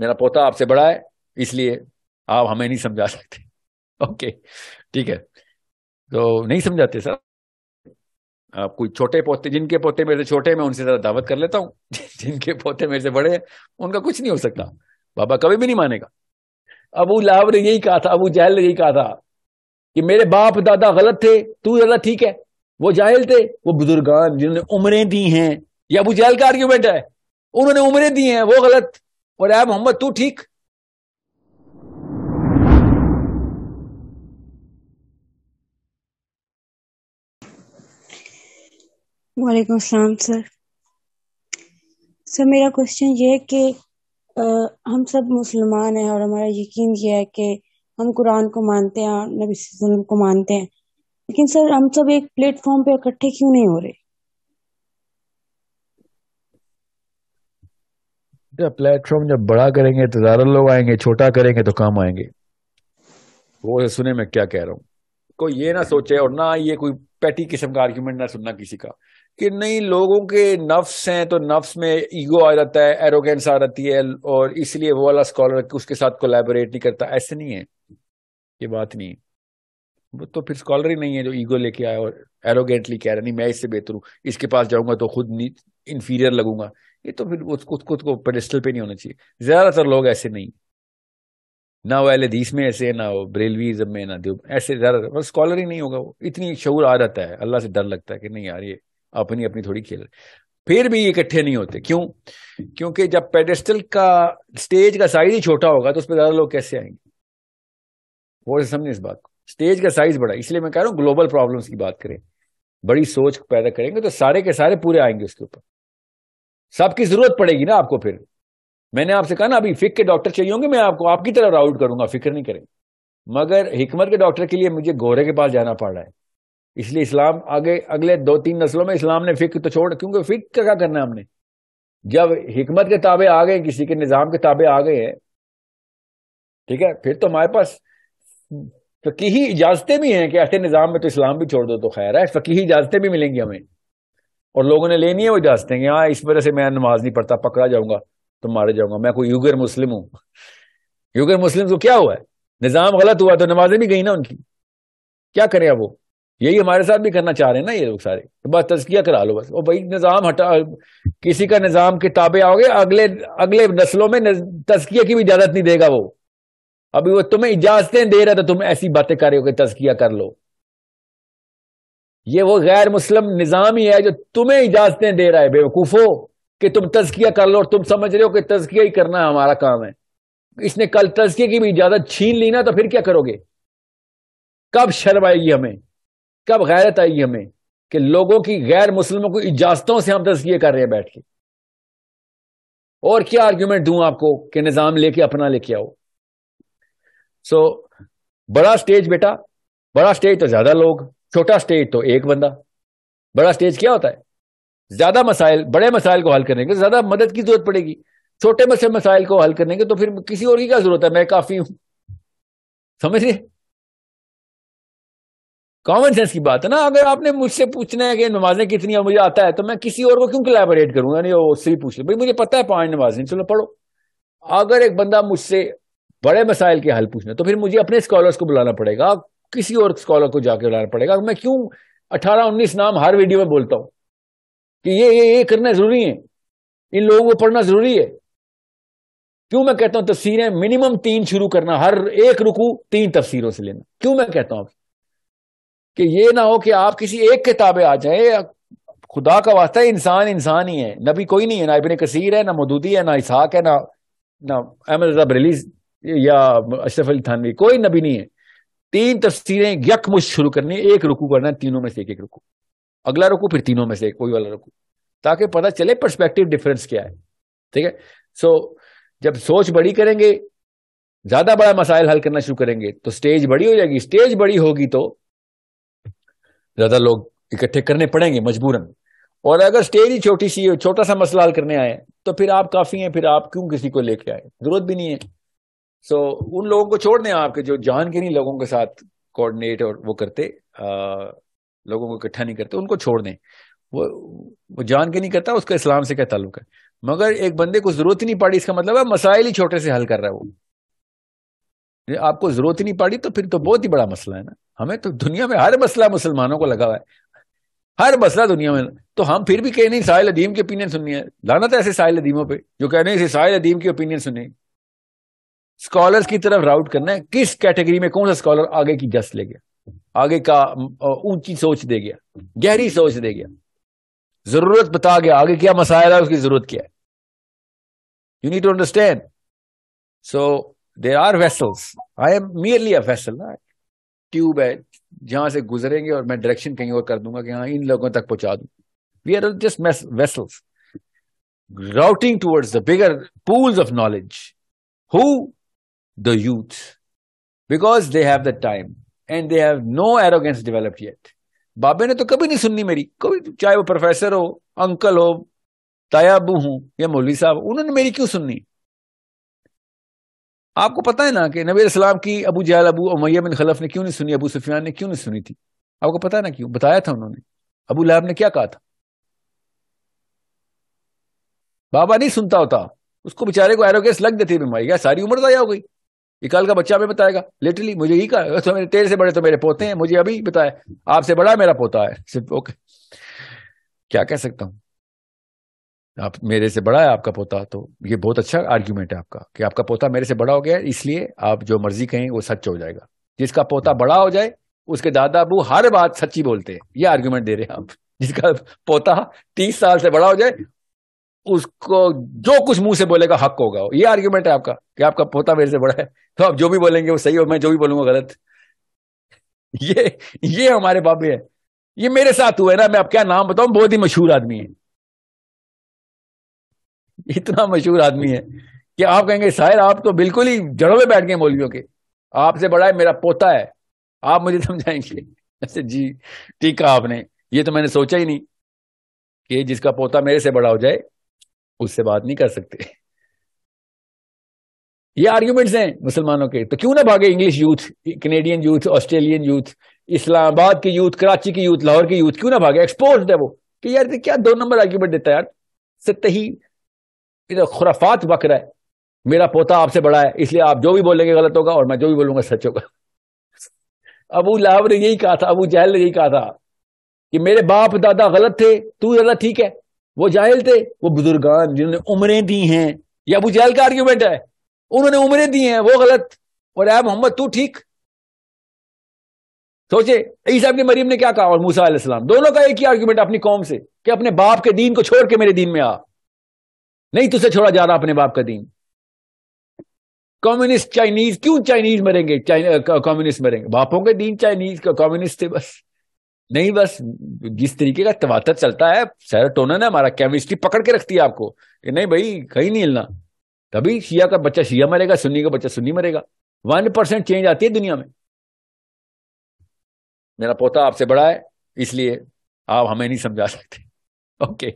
मेरा पोता आपसे बड़ा है इसलिए आप हमें नहीं समझा सकते ओके ठीक है तो नहीं समझाते सर आप कोई छोटे पोते जिनके पोते मेरे से छोटे मैं उनसे जरा दावत कर लेता हूँ जिनके पोते मेरे से बड़े हैं उनका कुछ नहीं हो सकता बाबा कभी भी नहीं मानेगा अबू लाभ ने यही कहा था अबू जहल ने यही कहा था कि मेरे बाप दादा गलत थे तू दादा ठीक है वो जाहिल थे वो बुजुर्गान जिन्होंने उम्रें दी हैं या अबू जहल का आर्ग्यूमेंट है उन्होंने उम्रें दी हैं वो गलत और ऐ मोहम्मद तू ठीक वालेकुम सलाम सर सर मेरा क्वेश्चन ये है कि हम सब मुसलमान हैं और हमारा यकीन ये है कि हम कुरान को मानते हैं और नबी वसल्लम को मानते हैं लेकिन सर हम सब एक प्लेटफॉर्म पे इकट्ठे क्यों नहीं हो रहे जब प्लेटफॉर्म जब बड़ा करेंगे तो ज्यादा लोग आएंगे छोटा करेंगे तो काम आएंगे वो सुने मैं क्या कह रहा हूँ कोई ये ना सोचे और ना ये कोई पैटी किस्म का आर्ग्यूमेंट ना सुनना किसी का कि नहीं लोगों के नफ्स हैं तो नफ्स में ईगो आ जाता है एरोगेंस आ जाती है और इसलिए वो वाला स्कॉलर उसके साथ कोलेबोरेट नहीं करता ऐसे नहीं है ये बात नहीं है वो तो फिर स्कॉलर ही नहीं है जो ईगो लेके आया और एरोगेंटली कह रहा नहीं मैं इससे बेहतर हूँ इसके पास जाऊंगा तो खुद इन्फीरियर लगूंगा ये तो फिर खुद खुद को पेडिस्टल पे नहीं होना चाहिए ज्यादातर लोग ऐसे नहीं ना वो एलिस में ऐसे ना वो ब्रेलवीजम में ना दुब ऐसे ज्यादा स्कॉलर ही नहीं होगा वो इतनी शूर आ जाता है अल्लाह से डर लगता है कि नहीं यार ये अपनी अपनी थोड़ी खेल फिर भी इकट्ठे नहीं होते क्यों क्योंकि जब पेडेस्टल का स्टेज का साइज ही छोटा होगा तो उस पर ज्यादा लोग कैसे आएंगे वो समझे इस बात को स्टेज का साइज बड़ा इसलिए मैं कह रहा हूँ ग्लोबल प्रॉब्लम्स की बात करें बड़ी सोच पैदा करेंगे तो सारे के सारे पूरे आएंगे उसके ऊपर सबकी जरूरत पड़ेगी ना आपको फिर मैंने आपसे कहा ना अभी फिक के डॉक्टर चाहिए होंगे मैं आपको आपकी तरफ राउट करूंगा फिक्र नहीं करें मगर हिकमत के डॉक्टर के लिए मुझे गोरे के पास जाना पड़ रहा है इसलिए इस्लाम आगे अगले दो तीन नस्लों में इस्लाम ने फिक्र तो छोड़ क्योंकि फिक का क्या करना है हमने जब हिकमत के ताबे आ गए किसी के निज़ाम के ताबे आ गए हैं ठीक है फिर तो हमारे पास फकीही इजाजतें भी हैं कि ऐसे निज़ाम में तो इस्लाम भी छोड़ दो तो खैर है फकीही इजाजतें भी मिलेंगी हमें और लोगों ने लेनी है वो इजाजतें कि हाँ इस वजह से मैं नमाज नहीं पढ़ता पकड़ा जाऊंगा तो मारे जाऊंगा मैं कोई यूगर मुस्लिम हूँ युगर मुस्लिम तो क्या हुआ है निज़ाम गलत हुआ तो नमाजें भी गई ना उनकी क्या करें अब वो यही हमारे साथ भी करना चाह रहे हैं ना ये लोग सारे तो बस तजकिया करा लो बस वो भाई निज़ाम हटा किसी का निज़ाम के ताबे आओगे अगले अगले नस्लों में तजकिया की भी इजाजत नहीं देगा वो अभी वो तुम्हें इजाजतें दे रहा था तो तुम ऐसी बातें कर रहे हो कि तजकिया कर लो ये वो गैर मुस्लिम निज़ाम ही है जो तुम्हें इजाजतें दे रहा है बेवकूफो कि तुम तजकिया कर लो और तुम समझ रहे हो कि तजकिया ही करना हमारा काम है इसने कल तजकिए की भी इजाजत छीन ली ना तो फिर क्या करोगे कब शर्म आएगी हमें कब गैरत आएगी हमें कि लोगों की गैर मुस्लिमों को इजाजतों से हम तजकिए कर रहे हैं बैठ के और क्या आर्ग्यूमेंट दू आपको कि निज़ाम लेके अपना लेके आओ सो so, बड़ा स्टेज बेटा बड़ा स्टेज तो ज्यादा लोग छोटा स्टेज तो एक बंदा बड़ा स्टेज क्या होता है ज्यादा मसाइल बड़े मसाइल को हल करने के ज्यादा मदद की जरूरत पड़ेगी छोटे मसे मसाइल को हल करने के तो फिर किसी और की क्या जरूरत है मैं काफी हूं समझ रहे कॉमन सेंस की बात है ना अगर आपने मुझसे पूछना है कि नमाजें कितनी है मुझे आता है तो मैं किसी और को क्यों कलेबोरेट करूंगा नहीं उससे ही पूछ भाई मुझे पता है पांच नमाजें चलो पढ़ो अगर एक बंदा मुझसे बड़े मसाइल के हल पूछना तो फिर मुझे अपने स्कॉलर्स को बुलाना पड़ेगा किसी और स्कॉलर को जाके बुलाना पड़ेगा मैं क्यों अठारह उन्नीस नाम हर वीडियो में बोलता हूं कि ये ये ये करना जरूरी है इन लोगों को पढ़ना जरूरी है क्यों मैं कहता हूं तफसीरें मिनिमम तीन शुरू करना हर एक रुकू तीन तफसीरों से लेना क्यों मैं कहता हूं कि ये ना हो कि आप किसी एक किताबें आ जाए खुदा का वास्ता इंसान इंसान ही है नबी कोई नहीं है ना इबन कसीर है ना मदूदी है ना इसहाक है ना ना अहमद रजा बरेली या अशरफ अली थानवी कोई नबी नहीं है तीन तफसीरें मुझ शुरू करनी एक रुकू करना तीनों में से एक एक रुकू अगला रुकू फिर तीनों में से कोई वाला रुकू ताकि पता चले परस्पेक्टिव डिफरेंस क्या है ठीक है सो जब सोच बड़ी करेंगे ज्यादा बड़ा मसाइल हल करना शुरू करेंगे तो स्टेज बड़ी हो जाएगी स्टेज बड़ी होगी तो ज्यादा लोग इकट्ठे करने पड़ेंगे मजबूरन और अगर स्टेज ही छोटी सी छोटा सा मसला हल करने आए तो फिर आप काफी हैं फिर आप क्यों किसी को लेके आए जरूरत भी नहीं है सो so, उन लोगों को छोड़ दें आपके जो जान के नहीं लोगों के साथ कोऑर्डिनेट और वो करते आ, लोगों को इकट्ठा नहीं करते उनको छोड़ दें वो वो जान के नहीं करता उसका इस्लाम से क्या ताल्लुक है मगर एक बंदे को जरूरत ही नहीं पड़ी इसका मतलब है मसाइल ही छोटे से हल कर रहा है वो आपको जरूरत ही नहीं पड़ी तो फिर तो बहुत ही बड़ा मसला है ना हमें तो दुनिया में हर मसला मुसलमानों को लगा हुआ है हर मसला दुनिया में तो हम फिर भी कह नहीं साहिल अदीम की ओपिनियन सुननी है लाना था तो ऐसे साहिल अदीमों पर जो कह रहे हैं साहिल अदीम की ओपिनियन सुनी स्कॉलर्स की तरफ राउट करना है किस कैटेगरी में कौन सा स्कॉलर आगे की जस ले गया आगे का ऊंची सोच दे गया गहरी सोच दे गया जरूरत बता गया आगे क्या मसायल है उसकी जरूरत क्या है you need to understand so there are vessels I am merely a vessel tube है जहां से गुजरेंगे और मैं डायरेक्शन कहीं और कर दूंगा कि हाँ इन लोगों तक पहुंचा do we are just vessels routing towards the bigger pools of knowledge who the youth because they have the time and they have no arrogance developed yet. बाबे ने तो कभी नहीं सुननी मेरी कभी चाहे वो प्रोफेसर हो अंकल हो तायाबू हूं या मौलवी साहब उन्होंने मेरी क्यों सुननी आपको पता है ना कि नबी इस्लाम की अबू जहल अबू उमैया बिन खलफ ने क्यों नहीं सुनी अबू सुफियान ने क्यों नहीं सुनी थी आपको पता है ना क्यों बताया था उन्होंने अबू लहब ने क्या कहा था बाबा नहीं सुनता होता उसको बेचारे को एरोगेस लग देती बीमारी क्या सारी उम्र जाया हो गई ये कल का बच्चा हमें बताएगा लिटरली मुझे ही कहा तो मेरे तेरे से बड़े तो मेरे पोते हैं मुझे अभी बताया आपसे बड़ा मेरा पोता है सिर्फ ओके क्या कह सकता हूं आप मेरे से बड़ा है आपका पोता तो ये बहुत अच्छा आर्ग्यूमेंट है आपका कि आपका पोता मेरे से बड़ा हो गया इसलिए आप जो मर्जी कहें वो सच हो जाएगा जिसका पोता बड़ा हो जाए उसके दादा अबू हर बात सच्ची बोलते हैं ये आर्ग्यूमेंट दे रहे हैं आप जिसका पोता तीस साल से बड़ा हो जाए उसको जो कुछ मुंह से बोलेगा हक होगा ये आर्ग्यूमेंट है आपका कि आपका पोता मेरे से बड़ा है तो आप जो भी बोलेंगे वो सही हो मैं जो भी बोलूंगा गलत ये ये हमारे बाबे है ये मेरे साथ हुआ है ना मैं आप क्या नाम बताऊं बहुत ही मशहूर आदमी है इतना मशहूर आदमी है कि आप कहेंगे शायर आप तो बिल्कुल ही जड़ों में बैठ गए मौलवियों के आपसे बड़ा है मेरा पोता है आप मुझे समझाएंगे ऐसे अच्छा जी ठीक कहा आपने ये तो मैंने सोचा ही नहीं कि जिसका पोता मेरे से बड़ा हो जाए उससे बात नहीं कर सकते ये आर्ग्यूमेंट्स हैं मुसलमानों के तो क्यों ना भागे English youth Canadian youth Australian youth Islamabad के यूथ कराची की यूथ लाहौर की यूथ क्यों ना भागे एक्सपोज है वो कि यार क्या दो नंबर आर्ग्यूमेंट देता है यार सत्य ही खुराफात बक रहा है मेरा पोता आपसे बड़ा है इसलिए आप जो भी बोलेंगे गलत होगा और मैं जो भी बोलूंगा सच होगा अबू लाहौर ने यही कहा था अबू जहल ने यही कहा था कि मेरे बाप दादा गलत थे तू दादा ठीक है वो जाहिल थे वो बुजुर्गान जिन्होंने उम्रें दी हैं या अबू जहल का आर्ग्यूमेंट है उन्होंने उम्रें दी हैं वो गलत और ऐ मोहम्मद तू ठीक सोचे ईसा के मरीम ने क्या कहा और मूसा अलैहिस्सलाम दोनों का एक ही आर्ग्यूमेंट अपनी कौम से कि अपने बाप के दीन को छोड़ के मेरे दीन में आ नहीं तुझसे छोड़ा जा रहा अपने बाप का दीन कम्युनिस्ट चाइनीज क्यों चाइनीज मरेंगे कम्युनिस्ट मरेंगे बापों के दीन चाइनीज का कम्युनिस्ट थे बस नहीं बस जिस तरीके का तवातर चलता है सेरोटोनन है हमारा केमिस्ट्री पकड़ के रखती है आपको कि नहीं भाई कहीं नहीं हिलना तभी शिया का बच्चा शिया मरेगा सुन्नी का बच्चा सुन्नी मरेगा वन परसेंट चेंज आती है दुनिया में मेरा पोता आपसे बड़ा है इसलिए आप हमें नहीं समझा सकते ओके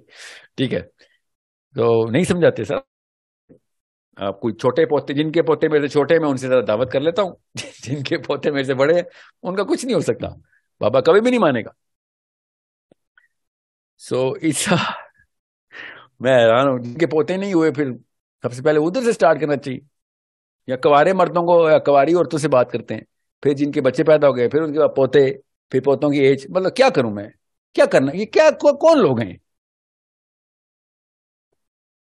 ठीक है तो नहीं समझाते सर आप कोई छोटे पोते जिनके पोते मेरे से छोटे मैं उनसे ज़रा दावत कर लेता हूँ जिनके पोते मेरे से बड़े हैं उनका कुछ नहीं हो सकता बाबा कभी भी नहीं मानेगा सो so, ईसा मैं हैरान हूं जिनके पोते नहीं हुए फिर सबसे पहले उधर से स्टार्ट करना चाहिए या कवारे मर्दों को या कवारी औरतों से बात करते हैं फिर जिनके बच्चे पैदा हो गए फिर उनके बाद पोते फिर पोतों की एज मतलब क्या करूं मैं क्या करना ये क्या कौन लोग हैं